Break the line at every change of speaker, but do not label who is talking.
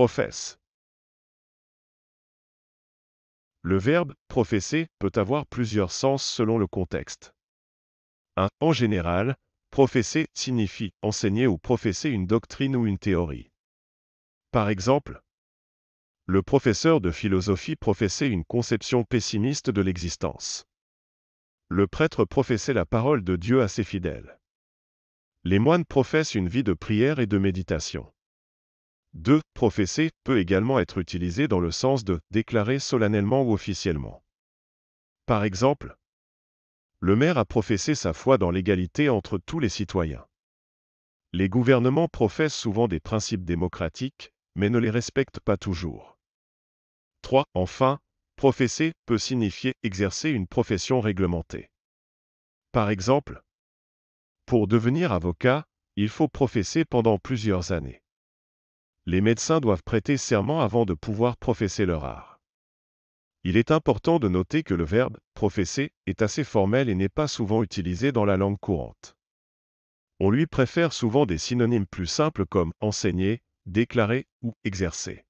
professe. Le
verbe professer peut avoir plusieurs sens selon le contexte. 1. En général, professer signifie enseigner ou professer une doctrine ou une théorie. Par exemple, le professeur de philosophie professait une conception pessimiste de l'existence. Le prêtre professait la parole de Dieu à ses fidèles. Les moines professent une vie de prière et de méditation. 2. Professer peut également être utilisé dans le sens de déclarer solennellement ou officiellement. Par exemple, le maire a professé sa foi dans l'égalité entre tous les citoyens. Les gouvernements professent souvent des principes démocratiques, mais ne les respectent pas toujours. 3. Enfin, professer peut signifier exercer une profession réglementée. Par exemple, pour devenir avocat, il faut professer pendant plusieurs années les médecins doivent prêter serment avant de pouvoir professer leur art. Il est important de noter que le verbe professer est assez formel et n'est pas souvent utilisé dans la langue courante. On lui préfère souvent des synonymes plus simples comme enseigner,
déclarer ou exercer.